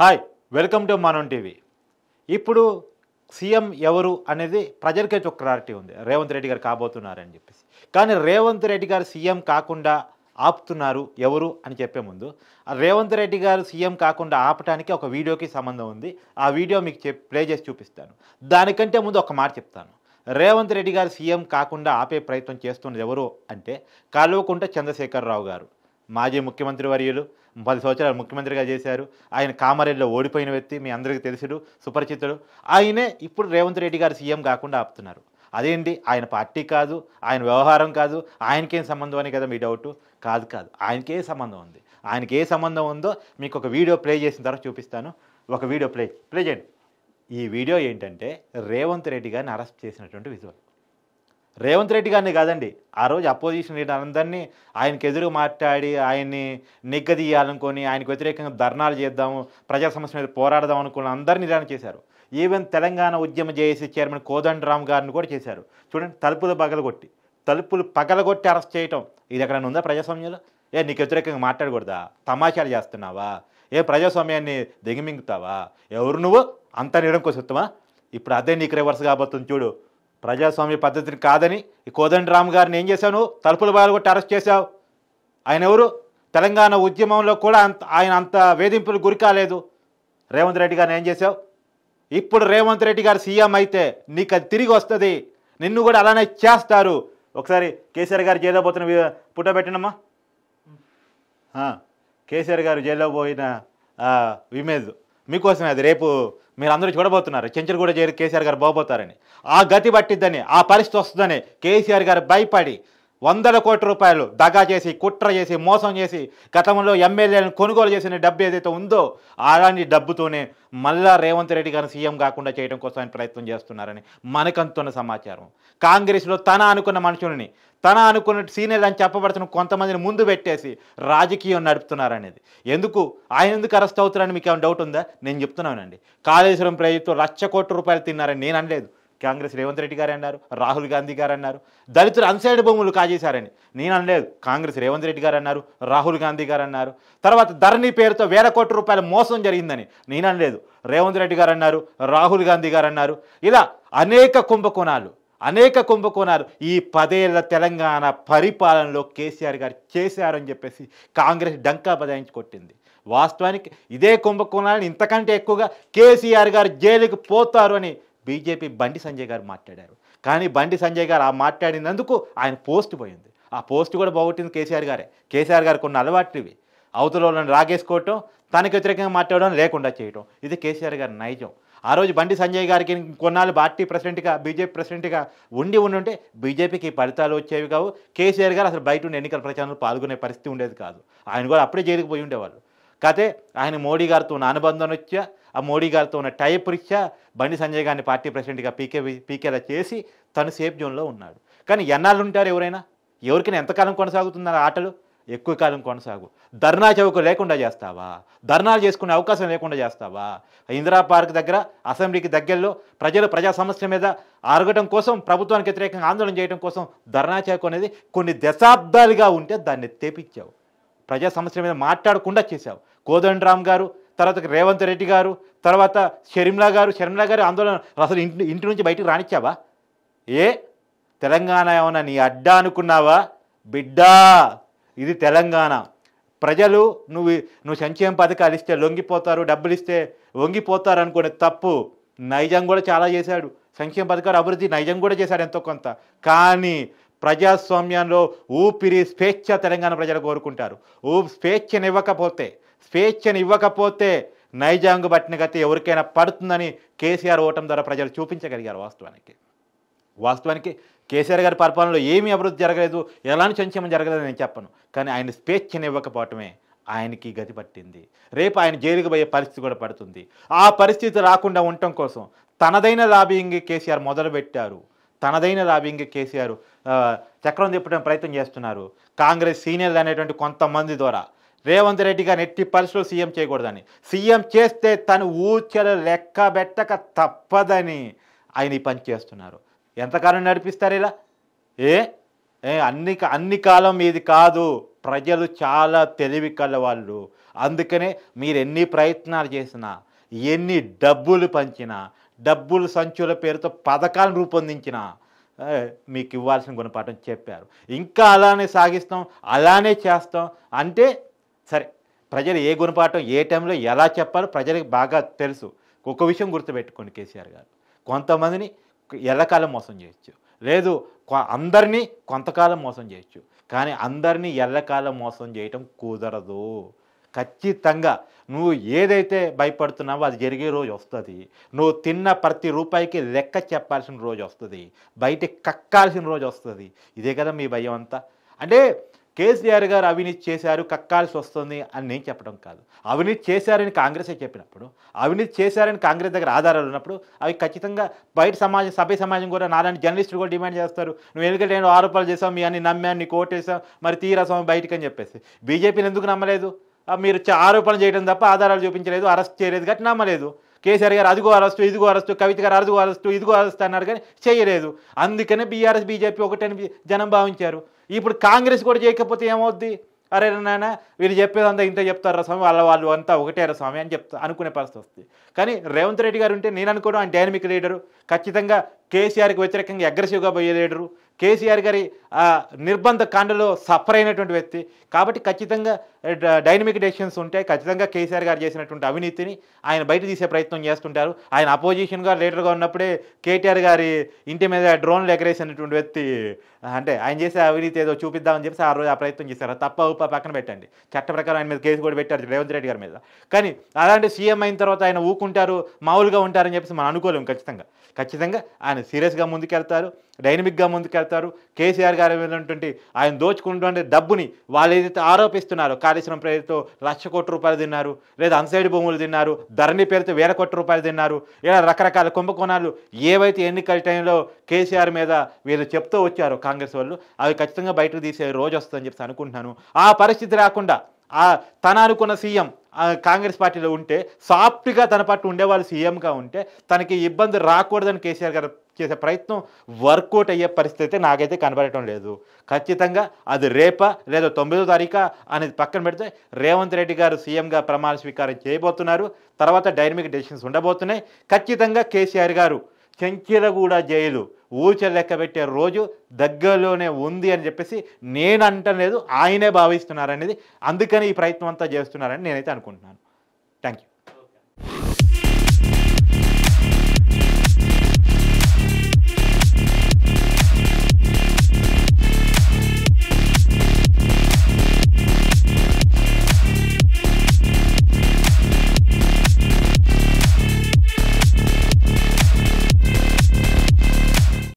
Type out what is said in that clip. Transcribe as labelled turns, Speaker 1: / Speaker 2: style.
Speaker 1: hi welcome to Manam TV ఇప్పుడు CM ఎవరు అనేది ప్రజలకే ఒక క్లారిటీ ఉంది రేవంత్ రెడ్డి గారు కాబోతున్నారని చెప్పేసి కానీ రేవంత్ రెడ్డి గారు సీఎం కాకుండా ఆపుతున్నారు ఎవరు అని చెప్పే ముందు రేవంత్ రెడ్డి గారు సీఎం కాకుండా ఆపటానికి ఒక వీడియోకి సంబంధం ఉంది ఆ వీడియో మీకు ప్లే చేసి చూపిస్తాను దానికంటే ముందు ఒక మాట చెప్తాను రేవంత్ రెడ్డి గారు సీఎం కాకుండా ఆపే ప్రయత్నం చేస్తున్నది ఎవరు అంటే కాలువకుంట చంద్రశేఖరరావు గారు మాజీ ముఖ్యమంత్రి వర్యులు పది సంవత్సరాలు ముఖ్యమంత్రిగా చేశారు ఆయన కామారెడ్డిలో ఓడిపోయిన వ్యక్తి మీ అందరికీ తెలుసుడు సుపరిచితుడు ఆయనే ఇప్పుడు రేవంత్ రెడ్డి గారు సీఎం కాకుండా ఆపుతున్నారు అదేంటి ఆయన పార్టీ కాదు ఆయన వ్యవహారం కాదు ఆయనకేం సంబంధం అని కదా మీ డౌట్ కాదు కాదు ఆయనకే సంబంధం ఉంది ఆయనకి ఏ సంబంధం ఉందో మీకు ఒక వీడియో ప్లే చేసిన తర్వాత చూపిస్తాను ఒక వీడియో ప్లే ప్లే చేయండి ఈ వీడియో ఏంటంటే రేవంత్ రెడ్డి గారిని అరెస్ట్ చేసినటువంటి విజువల్ రేవంత్ రెడ్డి గారిని కాదండి ఆ రోజు అపోజిషన్ లీడర్ అందరినీ ఆయనకు ఎదురు మాట్లాడి ఆయన్ని నిగ్గదీయాలనుకొని ఆయనకు వ్యతిరేకంగా ధర్నాలు చేద్దాము ప్రజా సమస్య మీద పోరాడదాం అనుకున్న అందరినీ నిదానం చేశారు ఈవెన్ తెలంగాణ ఉద్యమ జేఏసీ చైర్మన్ కోదండరామ్ గారిని కూడా చేశారు చూడండి తలుపులు పగలగొట్టి తలుపులు పగలగొట్టి అరెస్ట్ చేయటం ఇది ఎక్కడైనా ఉందా ప్రజాస్వామ్యంలో ఏ నీకు వ్యతిరేకంగా మాట్లాడకూడదా తమాషాలు చేస్తున్నావా ఏ ప్రజాస్వామ్యాన్ని దిగమింగుతావా ఎవరు నువ్వు అంత నీడం కోసం ఇప్పుడు అదే నీకు రివర్స్ కాబోతుంది చూడు ప్రజాస్వామ్య పద్ధతిని కాదని ఈ కోదండరామ్ గారిని ఏం చేశావు నువ్వు తలుపుల బాలు కొట్టి అరెస్ట్ చేశావు ఆయన ఎవరు తెలంగాణ ఉద్యమంలో కూడా అంత ఆయన అంత వేధింపులు గురి కాలేదు రేవంత్ రెడ్డి గారిని ఏం చేశావు ఇప్పుడు రేవంత్ రెడ్డి గారు సీఎం అయితే నీకు అది తిరిగి వస్తుంది నిన్ను కూడా అలానే చేస్తారు ఒకసారి కేసీఆర్ గారు జైల్లో పోతున్న పుట్ట పెట్టినమ్మా కేసీఆర్ గారు జైల్లో పోయిన ఇమేజ్ మీకోసమే అది రేపు మీరందరూ చూడబోతున్నారు కూడా చేరి కేసీఆర్ గారు బాగోబోతారని ఆ గతి పట్టిద్దని ఆ పరిస్థితి వస్తుందని కేసీఆర్ గారు భయపడి వందల కోట్ల రూపాయలు దగా చేసి కుట్ర చేసి మోసం చేసి గతంలో ఎమ్మెల్యేలను కొనుగోలు చేసిన డబ్బు ఏదైతే ఉందో అలాంటి డబ్బుతోనే మళ్ళా రేవంత్ రెడ్డి గారిని సీఎం కాకుండా చేయడం కోసం ఆయన ప్రయత్నం చేస్తున్నారని మనకంతున్న సమాచారం కాంగ్రెస్లో తన అనుకున్న మనుషులని తన అనుకున్న సీనియర్ అని చెప్పబడుతున్న కొంతమందిని ముందు పెట్టేసి రాజకీయం నడుపుతున్నారనేది ఎందుకు ఆయన ఎందుకు అరెస్ట్ అవుతున్నారని మీకు ఏమైనా డౌట్ ఉందా నేను చెప్తున్నానండి కాళేశ్వరం ప్రజలతో లక్ష కోట్ల రూపాయలు తిన్నారని నేను అనలేదు కాంగ్రెస్ రేవంత్ రెడ్డి గారు అన్నారు రాహుల్ గాంధీ గారు అన్నారు దళితులు అన్సైడ్ భూములు కాజేశారని నేను అనలేదు కాంగ్రెస్ రేవంత్ రెడ్డి గారు అన్నారు రాహుల్ గాంధీ గారు అన్నారు తర్వాత ధరణి పేరుతో వేల కోట్ల రూపాయల మోసం జరిగిందని నేను అనలేదు రేవంత్ రెడ్డి గారు అన్నారు రాహుల్ గాంధీ గారు అన్నారు ఇలా అనేక కుంభకోణాలు అనేక కుంభకోణాలు ఈ పదేళ్ల తెలంగాణ పరిపాలనలో కేసీఆర్ గారు చేశారని చెప్పేసి కాంగ్రెస్ డంకా బదాయించి కొట్టింది వాస్తవానికి ఇదే కుంభకోణాలను ఇంతకంటే ఎక్కువగా కేసీఆర్ గారు జైలుకు పోతారు అని బీజేపీ బండి సంజయ్ గారు మాట్లాడారు కానీ బండి సంజయ్ గారు ఆ మాట్లాడినందుకు ఆయన పోస్ట్ పోయింది ఆ పోస్ట్ కూడా బాగుట్టింది కేసీఆర్ గారే కేసీఆర్ గారు కొన్ని అలవాట్లు ఇవి అవతల రాగేసుకోవటం తనకు వ్యతిరేకంగా మాట్లాడడం లేకుండా చేయటం ఇది కేసీఆర్ గారి నైజం ఆ రోజు బండి సంజయ్ గారికి కొన్నాళ్ళు పార్టీ ప్రెసిడెంట్గా బీజేపీ ప్రెసిడెంట్గా ఉండి ఉండుంటే బీజేపీకి ఫలితాలు వచ్చేవి కావు కేసీఆర్ గారు అసలు బయట ఉండి ఎన్నికల ప్రచారంలో పాల్గొనే పరిస్థితి ఉండేది కాదు ఆయన కూడా అప్పుడే జైలుకు పోయి ఉండేవాళ్ళు కాకపోతే ఆయన మోడీ గారితో ఉన్న అనుబంధం వచ్చా ఆ మోడీ గారితో ఉన్న టైప్ రీత్యా బండి సంజయ్ గారిని పార్టీ ప్రెసిడెంట్గా పీకే పీకేలా చేసి తను సేఫ్ జోన్లో ఉన్నాడు కానీ ఎన్నాళ్ళు ఉంటారు ఎవరైనా ఎవరికైనా ఎంతకాలం కొనసాగుతుందన్న ఆటలు ఎక్కువ కాలం కొనసాగు ధర్నా చౌక లేకుండా చేస్తావా ధర్నాలు చేసుకునే అవకాశం లేకుండా చేస్తావా ఇందిరా పార్క్ దగ్గర అసెంబ్లీకి దగ్గరలో ప్రజలు ప్రజా సమస్య మీద అరగటం కోసం ప్రభుత్వానికి వ్యతిరేకంగా ఆందోళన చేయడం కోసం ధర్నా చౌక అనేది కొన్ని దశాబ్దాలుగా ఉంటే దాన్ని తెప్పించావు ప్రజా సమస్య మీద మాట్లాడకుండా చేశావు కోదండరామ్ గారు తర్వాత రేవంత్ రెడ్డి గారు తర్వాత షర్మిలా గారు షర్మిలా గారు ఆందోళన అసలు ఇంటి ఇంటి నుంచి బయటకు రానిచ్చావా ఏ తెలంగాణ ఏమన్నా నీ అడ్డా అనుకున్నావా బిడ్డా ఇది తెలంగాణ ప్రజలు నువ్వు నువ్వు సంక్షేమ పథకాలు ఇస్తే లొంగిపోతారు డబ్బులు ఇస్తే వంగిపోతారు అనుకునే తప్పు నైజం కూడా చాలా చేశాడు సంక్షేమ పథకాలు అభివృద్ధి నైజం కూడా చేశాడు ఎంతో కొంత కానీ ప్రజాస్వామ్యంలో ఊపిరి స్వేచ్ఛ తెలంగాణ ప్రజలు కోరుకుంటారు ఊ స్వేచ్ఛనివ్వకపోతే స్వేచ్ఛను ఇవ్వకపోతే నైజాంగ్ పట్టిన గతి ఎవరికైనా పడుతుందని కేసీఆర్ ఓటం ద్వారా ప్రజలు చూపించగలిగారు వాస్తవానికి వాస్తవానికి కేసీఆర్ గారి పరిపాలనలో ఏమీ అభివృద్ధి జరగలేదు ఎలాంటి సంక్షేమం జరగలేదు నేను చెప్పను కానీ ఆయన స్వేచ్ఛను ఇవ్వకపోవటమే ఆయనకి గతి పట్టింది రేపు ఆయన జైలుకు పోయే పరిస్థితి కూడా పడుతుంది ఆ పరిస్థితి రాకుండా ఉండటం కోసం తనదైన లాబింగ్ కేసీఆర్ మొదలుపెట్టారు తనదైన లాబింగ్ కేసీఆర్ చక్రం తిప్పడం ప్రయత్నం చేస్తున్నారు కాంగ్రెస్ సీనియర్లు అనేటువంటి కొంతమంది ద్వారా రేవంత్ రెడ్డి గారిని ఎట్టి పరిస్థితులు సీఎం చేయకూడదని సీఎం చేస్తే తను ఊచలు లెక్క పెట్టక తప్పదని ఆయన ఈ పని చేస్తున్నారు ఎంతకాలం నడిపిస్తారు ఇలా ఏ ఏ అన్ని అన్ని కాలం ఇది కాదు ప్రజలు చాలా తెలివి కలవాళ్ళు అందుకనే మీరు ఎన్ని ప్రయత్నాలు చేసినా ఎన్ని డబ్బులు పంచినా డబ్బులు సంచుల పేరుతో పథకాలను రూపొందించిన మీకు ఇవ్వాల్సిన గుణపాఠం చెప్పారు ఇంకా అలానే సాగిస్తాం అలానే చేస్తాం అంటే సరే ప్రజలు ఏ గుణపాఠం ఏ టైంలో ఎలా చెప్పాలో ప్రజలకు బాగా తెలుసు ఒక విషయం గుర్తుపెట్టుకోండి కేసీఆర్ గారు కొంతమందిని ఎల్లకాలం మోసం చేయొచ్చు లేదు అందరినీ కొంతకాలం మోసం చేయొచ్చు కానీ అందరినీ ఎల్లకాలం మోసం చేయటం కుదరదు ఖచ్చితంగా నువ్వు ఏదైతే భయపడుతున్నావో అది జరిగే రోజు వస్తుంది నువ్వు తిన్న ప్రతి రూపాయికి లెక్క చెప్పాల్సిన రోజు వస్తుంది బయట కక్కాల్సిన రోజు వస్తుంది ఇదే కదా మీ భయం అంతా అంటే కేసీఆర్ గారు అవినీతి చేశారు కక్కాల్సి వస్తుంది అని నేను చెప్పడం కాదు అవినీతి చేశారని కాంగ్రెసే చెప్పినప్పుడు అవినీతి చేశారని కాంగ్రెస్ దగ్గర ఆధారాలు ఉన్నప్పుడు అవి ఖచ్చితంగా బయట సమాజం సభ్య సమాజం కూడా నాలాంటి జర్నలిస్టులు కూడా డిమాండ్ చేస్తారు నువ్వు ఎందుకంటే నేను ఆరోపణలు చేసావు మీ అన్ని నమ్మాను నీకు ఓటేసావు మరి తీరా బయటకు అని చెప్పేసి బీజేపీని ఎందుకు నమ్మలేదు మీరు ఆరోపణలు చేయడం తప్ప ఆధారాలు చూపించలేదు అరెస్ట్ చేయలేదు కాబట్టి నమ్మలేదు కేసీఆర్ గారు అదిగో అరెస్టు ఇదిగో అరెస్టు కవిత గారు అదిగో అరెస్టు ఇదిగో అరెస్టు అన్నారు కానీ చేయలేదు అందుకనే బీఆర్ఎస్ బీజేపీ ఒకటని జనం భావించారు ఇప్పుడు కాంగ్రెస్ కూడా చేయకపోతే ఏమవుద్ది అరే నాయన వీళ్ళు చెప్పేదంతా ఇంత చెప్తారా స్వామి వాళ్ళ వాళ్ళు అంతా ఒకటే రా స్వామి అని చెప్తా అనుకునే పరిస్థితి వస్తుంది కానీ రేవంత్ రెడ్డి గారు ఉంటే నేను అనుకోవడం ఆయన డైనమిక్ లీడరు ఖచ్చితంగా కేసీఆర్కి వ్యతిరేకంగా అగ్రెసివ్గా పోయే లీడరు కేసీఆర్ గారి నిర్బంధ కాండలో సఫర్ అయినటువంటి వ్యక్తి కాబట్టి ఖచ్చితంగా డైనమిక్ డెసిషన్స్ ఉంటాయి ఖచ్చితంగా కేసీఆర్ గారు చేసినటువంటి అవినీతిని ఆయన బయట తీసే ప్రయత్నం చేస్తుంటారు ఆయన అపోజిషన్గా లీడర్గా ఉన్నప్పుడే కేటీఆర్ గారి ఇంటి మీద డ్రోన్లు ఎగరేసినటువంటి వ్యక్తి అంటే ఆయన చేసే అవినీతి ఏదో చూపిద్దామని చెప్పి ఆ రోజు ఆ ప్రయత్నం చేశారు తప్ప ఉప పక్కన పెట్టండి చట్ట ప్రకారం ఆయన మీద కేసు కూడా పెట్టారు రేవంత్ రెడ్డి గారి మీద కానీ అలాంటి సీఎం అయిన తర్వాత ఆయన ఊకుంటారు మామూలుగా ఉంటారని చెప్పేసి మనం అనుకోలేము ఖచ్చితంగా ఖచ్చితంగా ఆయన సీరియస్గా ముందుకెళ్తారు డైనమిక్గా ముందుకెళ్తారు మాట్లాడతారు కేసీఆర్ గారు ఉన్నటువంటి ఆయన దోచుకున్నటువంటి డబ్బుని వాళ్ళు ఏదైతే ఆరోపిస్తున్నారో కాళేశ్వరం పేరుతో లక్ష కోట్ల రూపాయలు తిన్నారు లేదా అన్సైడ్ భూములు తిన్నారు ధరణి పేరుతో వేల కోట్ల రూపాయలు తిన్నారు ఇలా రకరకాల కుంభకోణాలు ఏవైతే ఎన్నికల టైంలో కేసీఆర్ మీద వీళ్ళు చెప్తూ వచ్చారో కాంగ్రెస్ వాళ్ళు అవి ఖచ్చితంగా బయటకు తీసే రోజు వస్తుందని చెప్పి అనుకుంటున్నాను ఆ పరిస్థితి రాకుండా ఆ తన అనుకున్న సీఎం కాంగ్రెస్ పార్టీలో ఉంటే సాఫ్ట్గా తన పట్టు ఉండేవాళ్ళు సీఎంగా ఉంటే తనకి ఇబ్బంది రాకూడదని కేసీఆర్ గారు చేసే ప్రయత్నం వర్కౌట్ అయ్యే పరిస్థితి నాకైతే కనబడటం లేదు ఖచ్చితంగా అది రేపా లేదా తొమ్మిదో తారీఖా అనేది పక్కన పెడితే రేవంత్ రెడ్డి గారు సీఎంగా ప్రమాణ స్వీకారం చేయబోతున్నారు తర్వాత డైనమిక్ డెసిషన్స్ ఉండబోతున్నాయి ఖచ్చితంగా కేసీఆర్ గారు చెంచిరగూడ జైలు ఊచ లెక్క పెట్టే రోజు దగ్గరలోనే ఉంది అని చెప్పేసి నేను అంటలేదు ఆయనే భావిస్తున్నారనేది అందుకని ఈ ప్రయత్నం అంతా చేస్తున్నారని నేనైతే అనుకుంటున్నాను థ్యాంక్ యూ